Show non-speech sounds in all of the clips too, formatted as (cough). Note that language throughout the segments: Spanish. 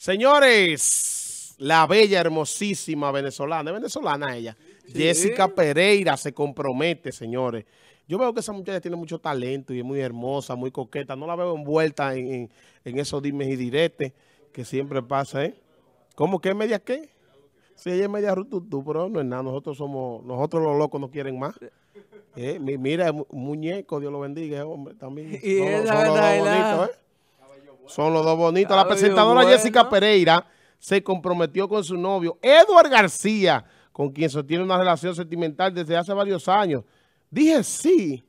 Señores, la bella, hermosísima venezolana, es venezolana ella, Jessica Pereira se compromete, señores. Yo veo que esa muchacha tiene mucho talento y es muy hermosa, muy coqueta. No la veo envuelta en, esos dimes y diretes que siempre pasa, ¿eh? ¿Cómo que media qué? Sí, ella es media rututú, pero no es nada. Nosotros somos, nosotros los locos no quieren más. (laughs) ¿Eh? Mira, muñeco, Dios lo bendiga, hombre, también. Y bonito, ¿eh? Son los dos bonitos. La presentadora Jessica Pereira se comprometió con su novio, Edward García, con quien sostiene una relación sentimental desde hace varios años. Dije sí,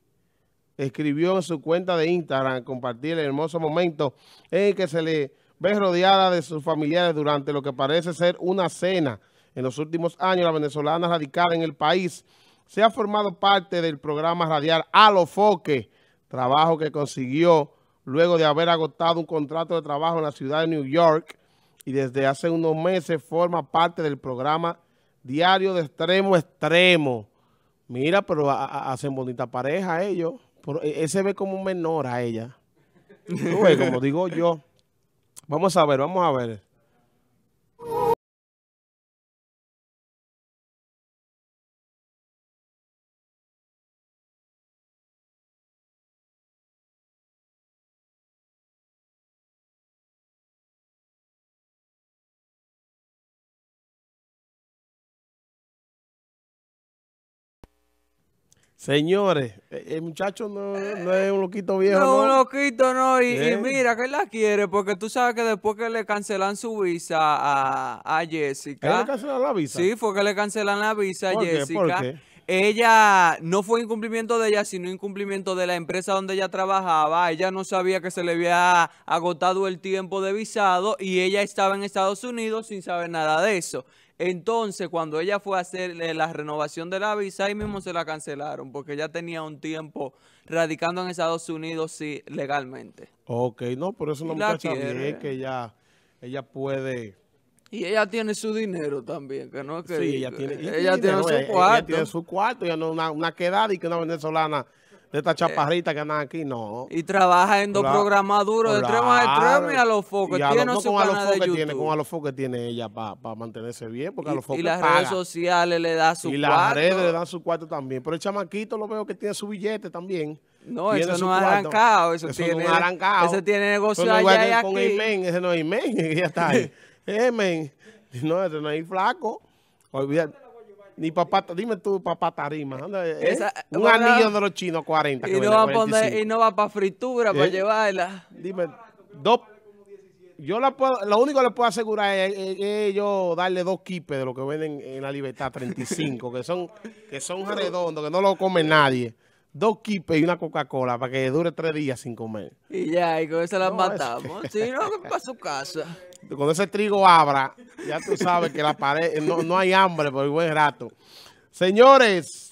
escribió en su cuenta de Instagram, compartir el hermoso momento en el que se le ve rodeada de sus familiares durante lo que parece ser una cena. En los últimos años, la venezolana radicada en el país se ha formado parte del programa radial Alofoque, trabajo que consiguió luego de haber agotado un contrato de trabajo en la ciudad de New York y desde hace unos meses forma parte del programa Diario de Extremo Extremo. Mira, pero hacen bonita pareja ellos. E, ese ve como un menor a ella. como digo yo. Vamos a ver, vamos a ver. Señores, eh, el muchacho no, es un loquito viejo. No, no. un loquito no. Y, mira, que él la quiere, porque tú sabes que después que le cancelan su visa a, a Jessica. ¿Le cancelan la visa? Sí, fue que le cancelan la visa a Jessica. ¿Por qué? Ella no fue incumplimiento de ella, sino incumplimiento de la empresa donde ella trabajaba. Ella no sabía que se le había agotado el tiempo de visado y ella estaba en Estados Unidos sin saber nada de eso. Entonces, cuando ella fue a hacer eh, la renovación de la visa, ahí mismo se la cancelaron porque ya tenía un tiempo radicando en Estados Unidos sí, legalmente. Ok, no, por eso no la muchacha bien que ya ella puede... Y ella tiene su dinero también, que no es que... Sí, ella tiene, su cuarto. Ella ya no una, una quedada y que una venezolana de estas eh, chaparritas que andan aquí, no. Y trabaja en dos programas duros, de extremo a extremo y a los focos. Y a tiene no, su con canal de YouTube. Tiene, a los focos tiene ella para pa mantenerse bien, porque a los focos Y las redes sociales le da su cuarto. Y las redes le dan su cuarto también. Pero el chamaquito lo veo que tiene su billete también. No, eso no ha arrancado. Eso, tiene, tiene negocio allá y aquí. Con Imen, ese no es Imen, (laughs) ya está ahí. Imen, (laughs) no, ese no es flaco. Olvídate. Ni papá, dime tú, papá tarima. Eh, un anillo de los chinos, 40. Y, no, va y no va para fritura, para eh, llevarla. Dime, dos... Yo la puedo, lo único que le puedo asegurar es, yo darle dos quipes de lo que venden en la libertad 35, que son, que son redondos, que no lo come nadie dos quipes y una Coca-Cola para que dure tres días sin comer. Y ya, y con eso la matamos. Sí, no, para su casa. (laughs) Cuando ese trigo abra, ya tú sabes que la pared, no, no hay hambre por el buen rato. Señores,